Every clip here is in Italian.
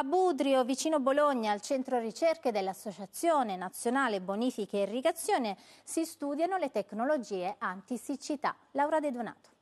A Budrio, vicino Bologna, al centro ricerche dell'Associazione Nazionale Bonifiche e Irrigazione, si studiano le tecnologie anti siccità. Laura De Donato.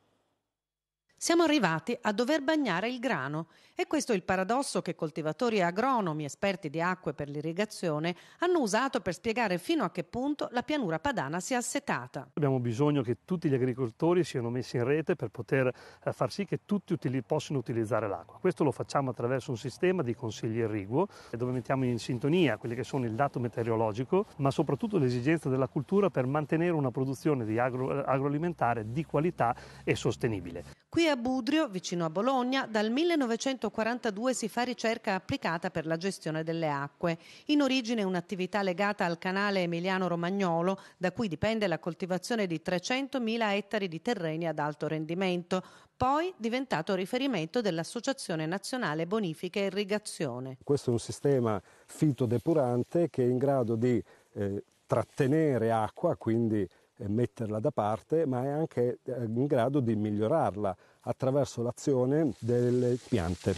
Siamo arrivati a dover bagnare il grano e questo è il paradosso che coltivatori e agronomi esperti di acque per l'irrigazione hanno usato per spiegare fino a che punto la pianura padana sia assetata. Abbiamo bisogno che tutti gli agricoltori siano messi in rete per poter eh, far sì che tutti utili- possano utilizzare l'acqua. Questo lo facciamo attraverso un sistema di consigli irriguo eh, dove mettiamo in sintonia quelli che sono il dato meteorologico ma soprattutto l'esigenza della cultura per mantenere una produzione agro- eh, agroalimentare di qualità e sostenibile. Qui Qui a Budrio, vicino a Bologna, dal 1942 si fa ricerca applicata per la gestione delle acque. In origine un'attività legata al canale Emiliano-Romagnolo, da cui dipende la coltivazione di 300.000 ettari di terreni ad alto rendimento, poi diventato riferimento dell'Associazione Nazionale Bonifica e Irrigazione. Questo è un sistema fitodepurante che è in grado di eh, trattenere acqua, quindi metterla da parte, ma è anche eh, in grado di migliorarla attraverso l'azione delle piante.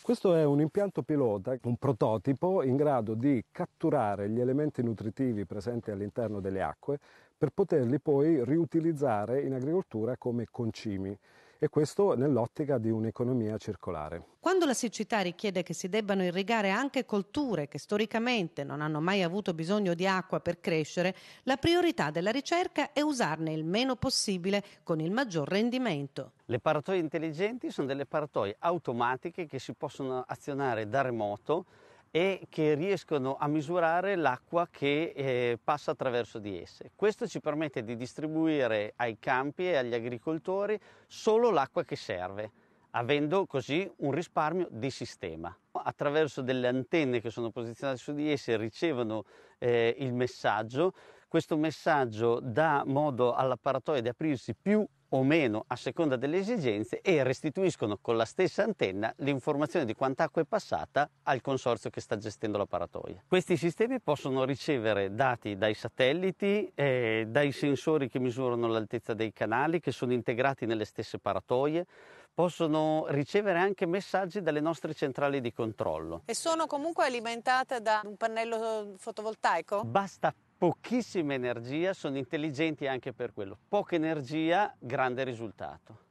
Questo è un impianto pilota, un prototipo in grado di catturare gli elementi nutritivi presenti all'interno delle acque per poterli poi riutilizzare in agricoltura come concimi e questo nell'ottica di un'economia circolare. Quando la siccità richiede che si debbano irrigare anche colture che storicamente non hanno mai avuto bisogno di acqua per crescere, la priorità della ricerca è usarne il meno possibile con il maggior rendimento. Le paratoie intelligenti sono delle paratoie automatiche che si possono azionare da remoto e che riescono a misurare l'acqua che eh, passa attraverso di esse. Questo ci permette di distribuire ai campi e agli agricoltori solo l'acqua che serve, avendo così un risparmio di sistema. Attraverso delle antenne che sono posizionate su di esse ricevono eh, il messaggio, questo messaggio dà modo all'apparatoio di aprirsi più o meno a seconda delle esigenze e restituiscono con la stessa antenna l'informazione di quant'acqua è passata al consorzio che sta gestendo la paratoia. Questi sistemi possono ricevere dati dai satelliti, eh, dai sensori che misurano l'altezza dei canali che sono integrati nelle stesse paratoie, possono ricevere anche messaggi dalle nostre centrali di controllo. E sono comunque alimentate da un pannello fotovoltaico? Basta pochissima energia sono intelligenti anche per quello. Poca energia, grande risultato.